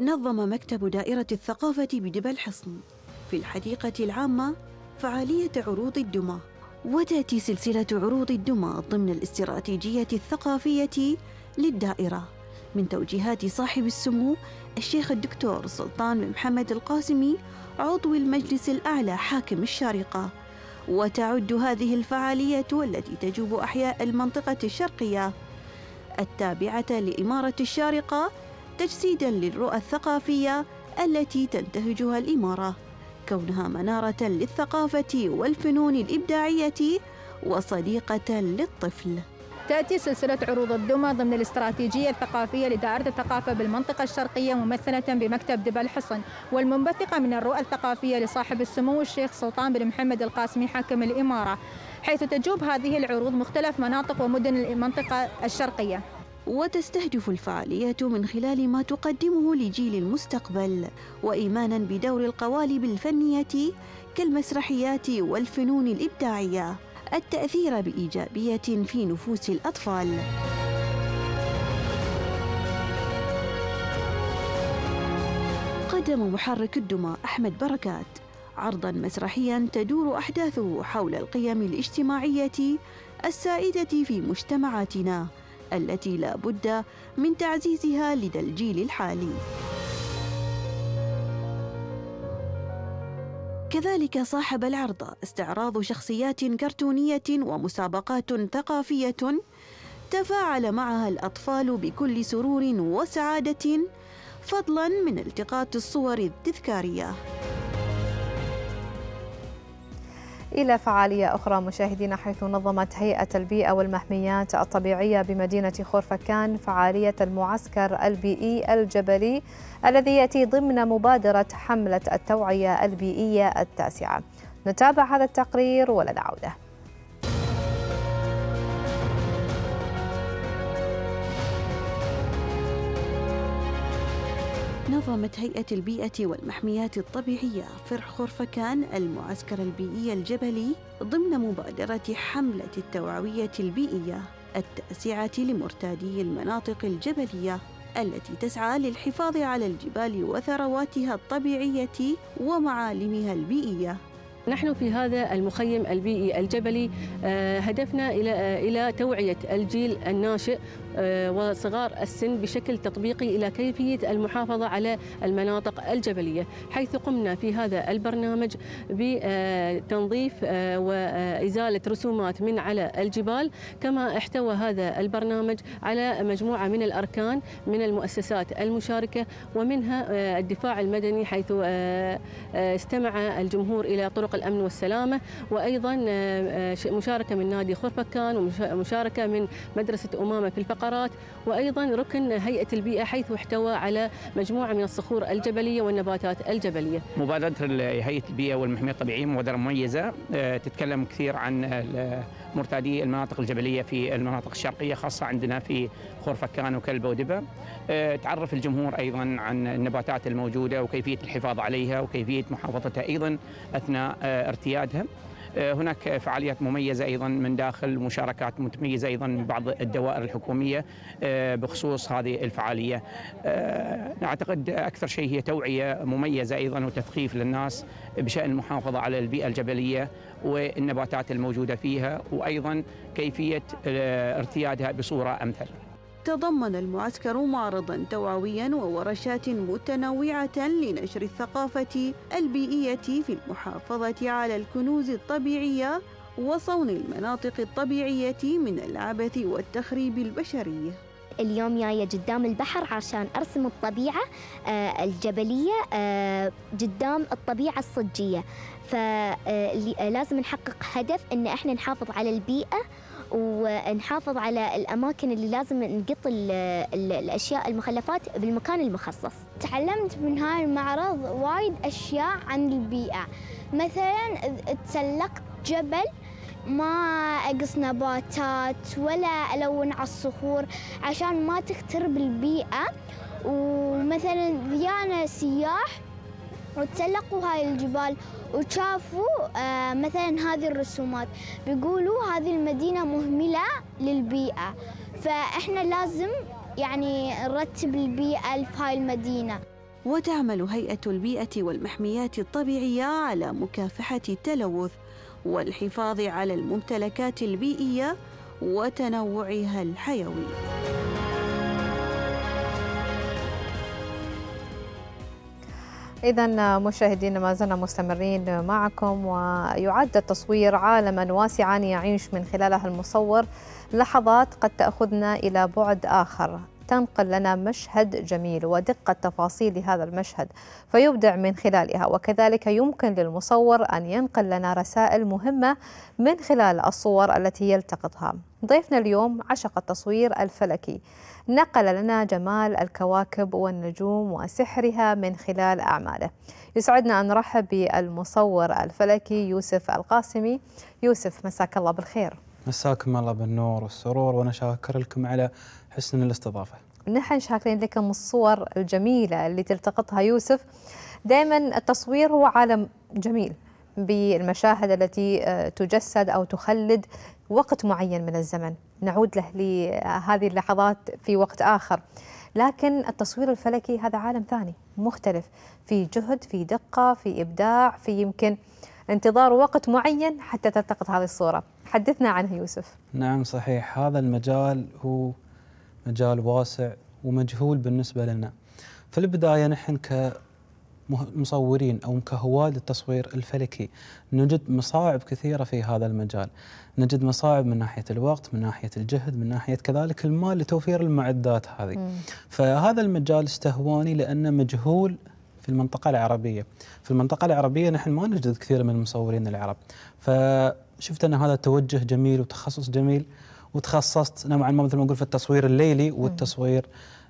نظم مكتب دائرة الثقافة بدبا الحصن في الحديقة العامة فعالية عروض الدمى وتأتي سلسلة عروض الدمى ضمن الاستراتيجية الثقافية للدائرة من توجيهات صاحب السمو الشيخ الدكتور سلطان بن محمد القاسمي عضو المجلس الأعلى حاكم الشارقة وتعد هذه الفعالية التي تجوب أحياء المنطقة الشرقية التابعة لإمارة الشارقة تجسيدا للرؤى الثقافية التي تنتهجها الإمارة كونها منارة للثقافة والفنون الإبداعية وصديقة للطفل تأتي سلسلة عروض الدمى ضمن الاستراتيجية الثقافية لدائرة الثقافة بالمنطقة الشرقية ممثلة بمكتب دبا الحصن والمنبثقة من الرؤى الثقافية لصاحب السمو الشيخ سلطان بن محمد القاسمي حاكم الإمارة حيث تجوب هذه العروض مختلف مناطق ومدن المنطقة الشرقية وتستهدف الفعاليات من خلال ما تقدمه لجيل المستقبل وإيمانا بدور القوالب الفنية كالمسرحيات والفنون الإبداعية التأثير بإيجابية في نفوس الأطفال قدم محرك الدمى أحمد بركات عرضا مسرحيا تدور أحداثه حول القيم الاجتماعية السائدة في مجتمعاتنا التي لا بد من تعزيزها لدى الجيل الحالي كذلك صاحب العرض استعراض شخصيات كرتونيه ومسابقات ثقافيه تفاعل معها الاطفال بكل سرور وسعاده فضلا من التقاط الصور التذكاريه إلى فعالية أخرى مشاهدين حيث نظمت هيئة البيئة والمحميات الطبيعية بمدينة خورفكان فعالية المعسكر البيئي الجبلي الذي يأتي ضمن مبادرة حملة التوعية البيئية التاسعة نتابع هذا التقرير ولنا عوده نظمت هيئة البيئة والمحميات الطبيعية فرح خرفكان المعسكر البيئي الجبلي ضمن مبادرة حملة التوعوية البيئية التأسعة لمرتادي المناطق الجبلية التي تسعى للحفاظ على الجبال وثرواتها الطبيعية ومعالمها البيئية نحن في هذا المخيم البيئي الجبلي آه، هدفنا الى آه، الى توعيه الجيل الناشئ آه، وصغار السن بشكل تطبيقي إلى كيفية المحافظة على المناطق الجبلية حيث قمنا في هذا البرنامج بتنظيف آه، وإزالة رسومات من على الجبال كما احتوى هذا البرنامج على مجموعة من الأركان من المؤسسات المشاركة ومنها آه، الدفاع المدني حيث استمع الجمهور إلى طرق الأمن والسلامة وأيضا مشاركة من نادي خرفكان ومشاركة من مدرسة أمامة في الفقر العقارات وأيضا ركن هيئة البيئة حيث احتوى على مجموعة من الصخور الجبلية والنباتات الجبلية مبادرة هيئة البيئة والمحمية الطبيعية مبادرة مميزة آه، تتكلم كثير عن مرتادي المناطق الجبلية في المناطق الشرقية خاصة عندنا في خورفكان وكلبة ودبه. آه، تعرف الجمهور أيضا عن النباتات الموجودة وكيفية الحفاظ عليها وكيفية محافظتها أيضا أثناء آه، ارتيادها آه، هناك فعاليات مميزة أيضا من داخل مشاركات متميزة أيضا من بعض الدوائر الحكومية آه، بخصوص هذه الفعالية آه، أعتقد أكثر شيء هي توعية مميزة أيضا وتثقيف للناس بشأن المحافظة على البيئة الجبلية والنباتات الموجودة فيها وأيضا كيفية ارتيادها بصورة أمثل تضمن المعسكر معرضا توعويا وورشات متنوعة لنشر الثقافة البيئية في المحافظة على الكنوز الطبيعية وصون المناطق الطبيعية من العبث والتخريب البشري اليوم جاية قدام البحر عشان أرسم الطبيعة آه، الجبلية آه، قدام الطبيعة الصجية فلازم آه، نحقق هدف إن إحنا نحافظ على البيئة ونحافظ على الأماكن اللي لازم نقط الأشياء المخلفات بالمكان المخصص تعلمت من هاي المعرض وايد أشياء عن البيئة مثلا تسلقت جبل ما اقص نباتات ولا الون على الصخور عشان ما تخترب البيئه ومثلا ذيانا سياح وتسلقوا هاي الجبال وشافوا آه، مثلا هذه الرسومات بيقولوا هذه المدينة مهملة للبيئة فإحنا لازم يعني نرتب البيئة في هاي المدينة وتعمل هيئة البيئة والمحميات الطبيعية على مكافحة التلوث والحفاظ على الممتلكات البيئية وتنوعها الحيوي إذا مشاهدينا ما زلنا مستمرين معكم ويعد التصوير عالما واسعا يعيش من خلاله المصور لحظات قد تأخذنا إلى بعد آخر تنقل لنا مشهد جميل ودقة تفاصيل هذا المشهد فيبدع من خلالها وكذلك يمكن للمصور أن ينقل لنا رسائل مهمة من خلال الصور التي يلتقطها ضيفنا اليوم عشق التصوير الفلكي نقل لنا جمال الكواكب والنجوم وسحرها من خلال أعماله يسعدنا أن نرحب بالمصور الفلكي يوسف القاسمي يوسف مساك الله بالخير مساكم الله بالنور والسرور وانا شاكر لكم على حسن الاستضافه. نحن شاكرين لكم الصور الجميله اللي تلتقطها يوسف. دائما التصوير هو عالم جميل بالمشاهد التي آه، تجسد او تخلد وقت معين من الزمن، نعود له لهذه اللحظات في وقت اخر. لكن التصوير الفلكي هذا عالم ثاني مختلف في جهد في دقه في ابداع في يمكن انتظار وقت معين حتى تلتقط هذه الصورة حدثنا عنه يوسف نعم صحيح هذا المجال هو مجال واسع ومجهول بالنسبة لنا في البداية نحن كمصورين أو كهواة للتصوير الفلكي نجد مصاعب كثيرة في هذا المجال نجد مصاعب من ناحية الوقت من ناحية الجهد من ناحية كذلك المال لتوفير المعدات هذه م. فهذا المجال استهواني لأنه مجهول في المنطقة العربية في المنطقة العربية نحن ما نجد كثير من المصورين العرب فشفت أن هذا توجه جميل وتخصص جميل وتخصصت نوعا ما مثل ما نقول في التصوير الليلي والتصوير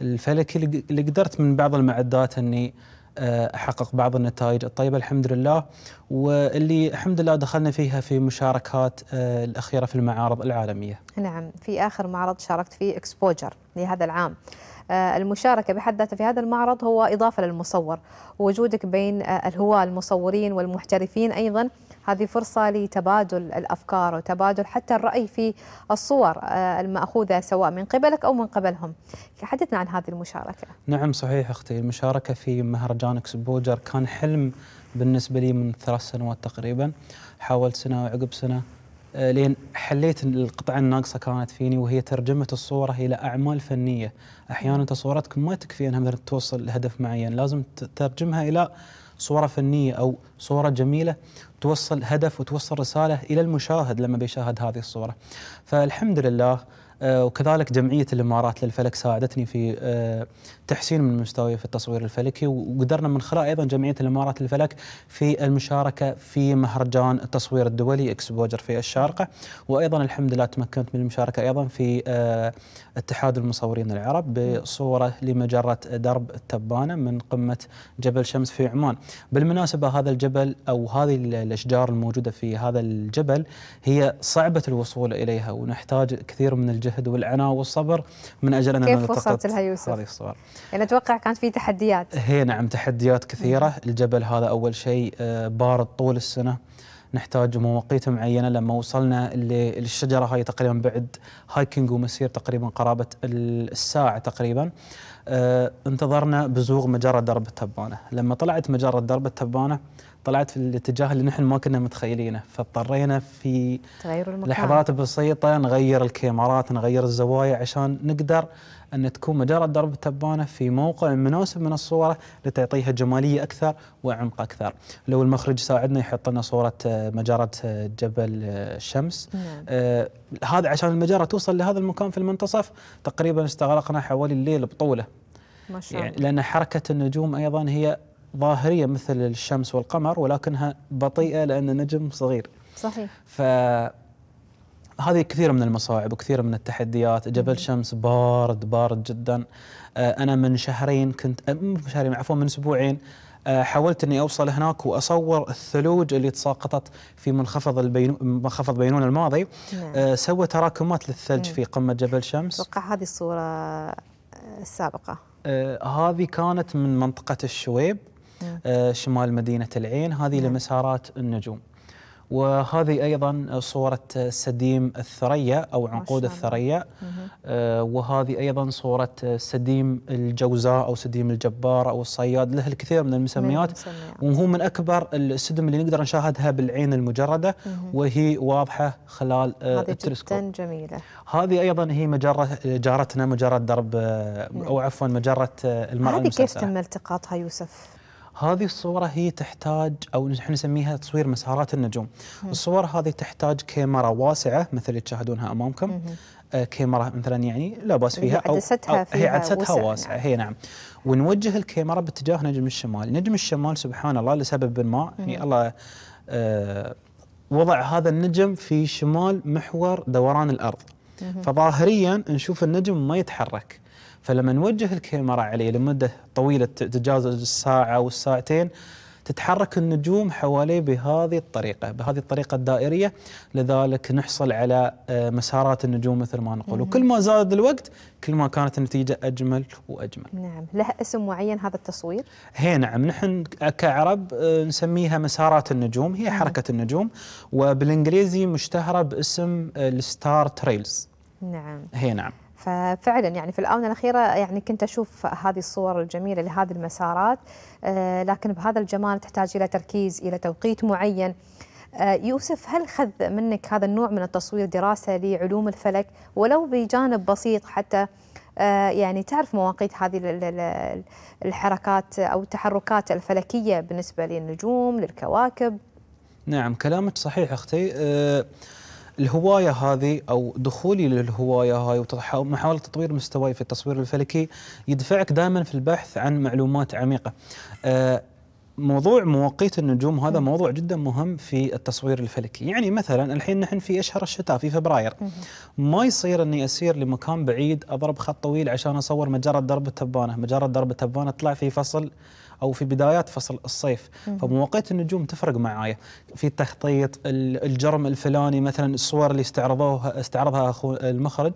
الفلكي اللي قدرت من بعض المعدات أني آه، احقق بعض النتائج الطيبه الحمد لله واللي الحمد لله دخلنا فيها في مشاركات آه، الاخيره في المعارض العالميه. نعم في اخر معرض شاركت فيه اكسبوجر لهذا العام. آه، المشاركة بحد ذاتها في هذا المعرض هو إضافة للمصور وجودك بين الهواة المصورين والمحترفين أيضا هذه فرصة لتبادل الأفكار وتبادل حتى الرأي في الصور آه، المأخوذة سواء من قبلك أو من قبلهم حدثنا عن هذه المشاركة نعم صحيح أختي المشاركة في مهرجان اكسبوجر كان حلم بالنسبة لي من ثلاث سنوات تقريبا حاولت سنة وعقب سنة آه، لين حليت القطعه الناقصه كانت فيني وهي ترجمه الصوره الى اعمال فنيه، احيانا انت ما تكفي انها مثلا توصل لهدف معين، لازم تترجمها الى صوره فنيه او صوره جميله توصل هدف وتوصل رساله الى المشاهد لما بيشاهد هذه الصوره. فالحمد لله آه، وكذلك جمعية الإمارات للفلك ساعدتني في آه، تحسين من مستوي في التصوير الفلكي وقدرنا من خلال أيضا جمعية الإمارات للفلك في المشاركة في مهرجان التصوير الدولي إكسبوجر في الشارقة وأيضا الحمد لله تمكنت من المشاركة أيضا في آه، اتحاد المصورين العرب بصورة لمجرة درب التبانة من قمة جبل شمس في عمان بالمناسبة هذا الجبل أو هذه الأشجار الموجودة في هذا الجبل هي صعبة الوصول إليها ونحتاج كثير من الجهد الجهد والعناء والصبر من اجل ان كيف وصلت لها يوسف؟ هذه الصور. يعني اتوقع كانت في تحديات. هي نعم تحديات كثيره، الجبل هذا اول شيء آه، بارد طول السنه. نحتاج مواقيت معينه لما وصلنا للشجره هاي تقريبا بعد هايكنج ومسير تقريبا قرابه الساعه تقريبا آه، انتظرنا بزوغ مجره درب التبانه لما طلعت مجره درب التبانه طلعت في الاتجاه اللي نحن ما كنا متخيلينه فاضطرينا في تغير المكان. لحظات بسيطة نغير الكاميرات نغير الزوايا عشان نقدر أن تكون مجرد ضرب التبانة في موقع مناسب من الصورة لتعطيها جمالية أكثر وعمق أكثر لو المخرج ساعدنا يحط لنا صورة آه، مجرة آه، جبل الشمس آه، نعم. آه هذا عشان المجرة توصل لهذا المكان في المنتصف تقريبا استغرقنا حوالي الليل بطوله ما شاء يعني الله يعني لأن حركة النجوم أيضا هي ظاهريه مثل الشمس والقمر ولكنها بطيئه لان نجم صغير. صحيح. ف هذه كثير من المصاعب وكثير من التحديات جبل شمس بارد بارد جدا آه، أنا من شهرين كنت آه، من شهرين عفوا من أسبوعين آه، حاولت أني أوصل هناك وأصور الثلوج اللي تساقطت في منخفض البينو منخفض بينون الماضي نعم. سوى تراكمات للثلج في قمة جبل شمس أتوقع هذه الصورة السابقة آه هذه كانت من منطقة الشويب آه، شمال مدينة العين هذه لمسارات النجوم وهذه أيضا صورة سديم الثريا أو عنقود الثريا آه، وهذه أيضا صورة سديم الجوزاء أو سديم الجبار أو الصياد له الكثير من المسميات وهو من أكبر السدم اللي نقدر نشاهدها بالعين المجردة وهي واضحة خلال التلسكوب آه، هذه جدا جميلة هذه أيضا هي مجرة جارتنا مجرة درب أو عفوا مجرة المرأة هذه كيف تم التقاطها يوسف؟ هذه الصورة هي تحتاج أو نحن نسميها تصوير مسارات النجوم مم. الصور هذه تحتاج كاميرا واسعة مثل اللي تشاهدونها أمامكم آه كاميرا مثلا يعني لا باس فيها أو, عدستها أو فيها هي عدستها واسعة, نعم. هي نعم ونوجه الكاميرا باتجاه نجم الشمال نجم الشمال سبحان الله لسبب ما يعني الله آه وضع هذا النجم في شمال محور دوران الأرض فظاهريا نشوف النجم ما يتحرك فلما نوجه الكاميرا عليه لمدة طويلة تتجاوز الساعة والساعتين تتحرك النجوم حواليه بهذه الطريقة بهذه الطريقة الدائرية لذلك نحصل على آه، مسارات النجوم مثل ما نقول وكل ما زاد الوقت كل ما كانت النتيجة أجمل وأجمل نعم لها اسم معين هذا التصوير؟ هي نعم نحن كعرب آه، نسميها مسارات النجوم هي نعم. حركة النجوم وبالإنجليزي مشتهرة باسم آه، الستار تريلز نعم هي نعم ففعلا يعني في الآونة الأخيرة يعني كنت أشوف هذه الصور الجميلة لهذه المسارات آه، لكن بهذا الجمال تحتاج إلى تركيز إلى توقيت معين آه، يوسف هل خذ منك هذا النوع من التصوير دراسة لعلوم الفلك ولو بجانب بسيط حتى آه، يعني تعرف مواقيت هذه الحركات أو التحركات الفلكية بالنسبة للنجوم للكواكب نعم كلامك صحيح أختي الهوايه هذه او دخولي للهوايه هاي ومحاوله تطوير مستواي في التصوير الفلكي يدفعك دائما في البحث عن معلومات عميقه. آه، موضوع مواقيت النجوم هذا موضوع جدا مهم في التصوير الفلكي يعني مثلا الحين نحن في أشهر الشتاء في فبراير ما يصير أني أسير لمكان بعيد أضرب خط طويل عشان أصور مجرد درب التبانة مجرد درب التبانة طلع في فصل او في بدايات فصل الصيف فمواقيت النجوم تفرق معايا في التخطيط الجرم الفلاني مثلا الصور اللي استعرضوها استعرضها اخو المخرج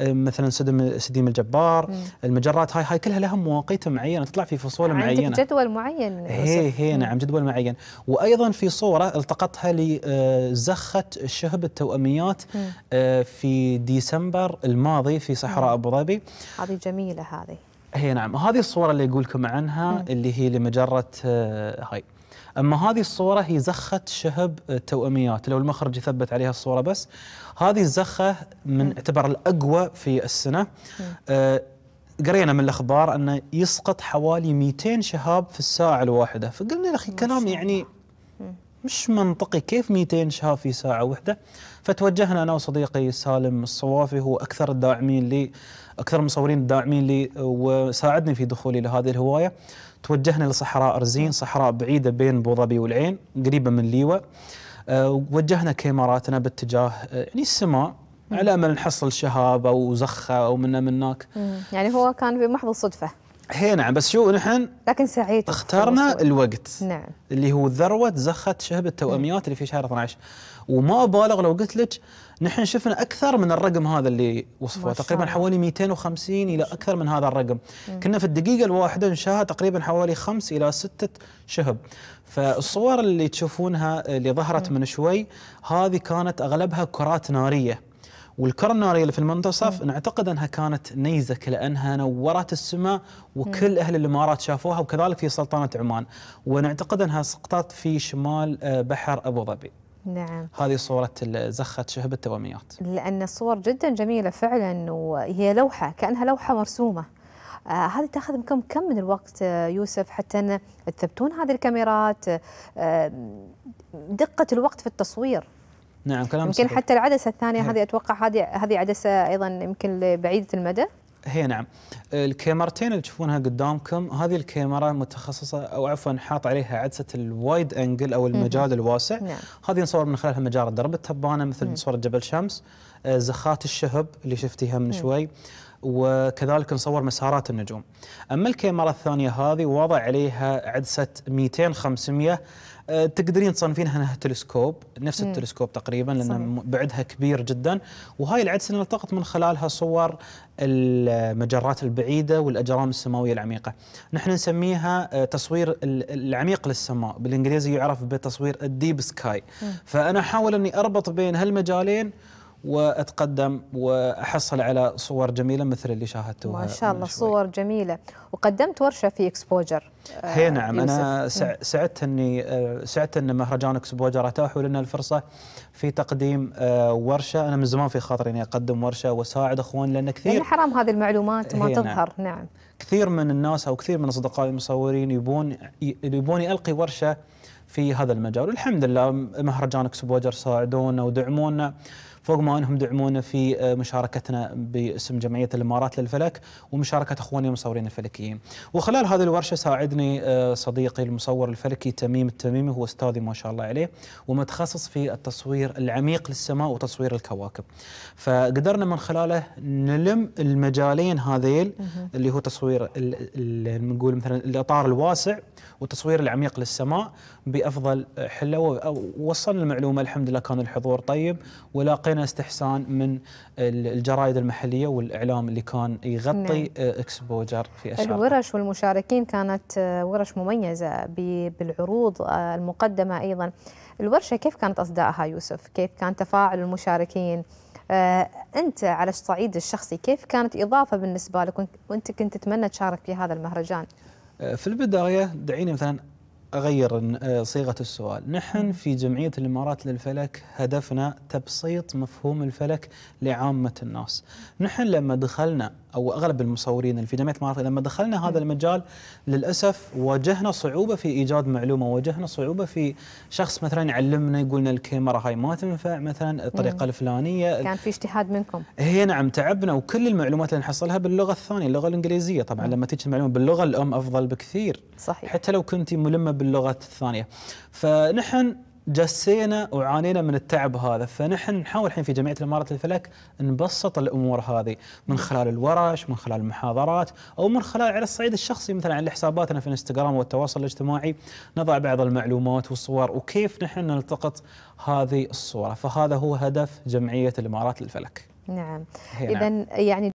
مثلا سدم سديم الجبار مم. المجرات هاي هاي كلها لها مواقيت معينه تطلع في فصول معينه جدول معين هي هي نعم جدول معين وايضا في صوره التقطتها لزخه آه، شهب التواميات مم. آه، في ديسمبر الماضي في صحراء ابو ظبي هذه جميله هذه هي نعم هذه الصورة اللي أقولكم عنها اللي هي لمجرة آه، هاي أما هذه الصورة هي زخة شهب التوأميات لو المخرج يثبت عليها الصورة بس هذه الزخة من م. اعتبر الأقوى في السنة آه قرينا من الأخبار أنه يسقط حوالي 200 شهاب في الساعة الواحدة فقلنا يا أخي كلام يعني مش منطقي كيف 200 شهاب في ساعة واحدة فتوجهنا أنا وصديقي سالم الصوافي هو أكثر الداعمين لي أكثر المصورين الداعمين لي وساعدني في دخولي لهذه الهواية توجهنا لصحراء أرزين صحراء بعيدة بين أبو ظبي والعين قريبة من ليوة آه، وجهنا كاميراتنا باتجاه آه، يعني السماء على امل نحصل شهاب او زخه او من هناك يعني هو كان بمحض الصدفه هي نعم بس شو نحن لكن سعيد اخترنا طيب. الوقت نعم اللي هو ذروه زخه شهب التواميات اللي في شهر 12 وما ابالغ لو قلت لك نحن شفنا اكثر من الرقم هذا اللي وصفه تقريبا حوالي 250 الى اكثر من هذا الرقم كنا في الدقيقه الواحده نشاهد تقريبا حوالي خمس الى سته شهب فالصور اللي تشوفونها اللي ظهرت من شوي هذه كانت اغلبها كرات ناريه والكرناري اللي في المنتصف نعتقد انها كانت نيزك لانها نورت السماء وكل اهل الامارات شافوها وكذلك في سلطنه عمان ونعتقد انها سقطت في شمال آه، بحر ابو ظبي. نعم هذه صورة زخة شهب التواميات لأن الصور جدا جميلة فعلا وهي لوحة كأنها لوحة مرسومة آه هذه تاخذ منكم كم من الوقت آه يوسف حتى تثبتون هذه الكاميرات آه دقة الوقت في التصوير نعم كلام يمكن صحيح. حتى العدسه الثانيه هذه اتوقع هذه هذه عدسه ايضا يمكن بعيده المدى هي نعم الكاميرتين اللي تشوفونها قدامكم هذه الكاميرا متخصصه او عفوا حاط عليها عدسه الوايد انجل او المجال مم. الواسع نعم. هذه نصور من خلالها مجارة درب التبانه مثل صوره جبل شمس آه، زخات الشهب اللي شفتيها من مم. شوي وكذلك نصور مسارات النجوم أما الكاميرا الثانية هذه وضع عليها عدسة 200 500 تقدرين تصنفينها انها تلسكوب نفس مم. التلسكوب تقريبا لان بعدها كبير جدا وهاي العدسه نلتقط من خلالها صور المجرات البعيده والاجرام السماويه العميقه نحن نسميها أه، تصوير العميق للسماء بالانجليزي يعرف بتصوير الديب سكاي مم. فانا احاول اني اربط بين هالمجالين واتقدم واحصل على صور جميله مثل اللي شاهدتوها ما شاء الله صور جميله وقدمت ورشه في اكسبوجر آه، هي نعم يوسف. انا سعدت اني آه، سعدت ان مهرجان اكسبوجر اتاحوا لنا الفرصه في تقديم آه، ورشه انا من زمان في خاطري اني اقدم ورشه واساعد اخوان لان كثير يعني حرام هذه المعلومات ما نعم. تظهر نعم. نعم كثير من الناس او كثير من اصدقائي المصورين يبون يبون القي ورشه في هذا المجال والحمد لله مهرجان اكسبوجر ساعدونا ودعمونا فوق ما أنهم دعمونا في آه، مشاركتنا باسم جمعية الإمارات للفلك ومشاركة أخواني المصورين الفلكيين وخلال هذه الورشة ساعدني آه، صديقي المصور الفلكي تميم التميمي هو أستاذي ما شاء الله عليه ومتخصص في التصوير العميق للسماء وتصوير الكواكب فقدرنا من خلاله نلم المجالين هذيل اللي هو تصوير نقول مثلا الإطار الواسع والتصوير العميق للسماء بأفضل حله ووصلنا المعلومة الحمد لله كان الحضور طيب ولاقي تلقينا استحسان من الجرايد المحليه والاعلام اللي كان يغطي نعم. آه، اكسبوجر في اشعار الورش والمشاركين كانت آه، ورش مميزه بالعروض آه، المقدمه ايضا الورشه كيف كانت اصدائها يوسف كيف كان تفاعل المشاركين انت على الصعيد الشخصي كيف كانت اضافه بالنسبه لك وانت كنت تتمنى تشارك في هذا المهرجان في البدايه دعيني مثلا أغير آه، صيغة السؤال نحن في جمعية الإمارات للفلك هدفنا تبسيط مفهوم الفلك لعامة الناس نحن لما دخلنا او اغلب المصورين في جميع المناطق لما دخلنا هذا المجال للاسف واجهنا صعوبه في ايجاد معلومه، واجهنا صعوبه في شخص مثلا يعلمنا يقول لنا الكاميرا هاي ما تنفع مثلا الطريقه الفلانيه كان في اجتهاد منكم هي نعم تعبنا وكل المعلومات اللي نحصلها باللغه الثانيه، اللغه الانجليزيه طبعا لما تجي المعلومه باللغه الام افضل بكثير صحيح حتى لو كنت ملمه باللغه الثانيه. فنحن جسينا وعانينا من التعب هذا فنحن نحاول الحين في جمعيه الامارات للفلك نبسط الامور هذه من خلال الورش من خلال المحاضرات او من خلال على الصعيد الشخصي مثلا على حساباتنا في الانستغرام والتواصل الاجتماعي نضع بعض المعلومات والصور وكيف نحن نلتقط هذه الصوره فهذا هو هدف جمعيه الامارات للفلك نعم اذا نعم. يعني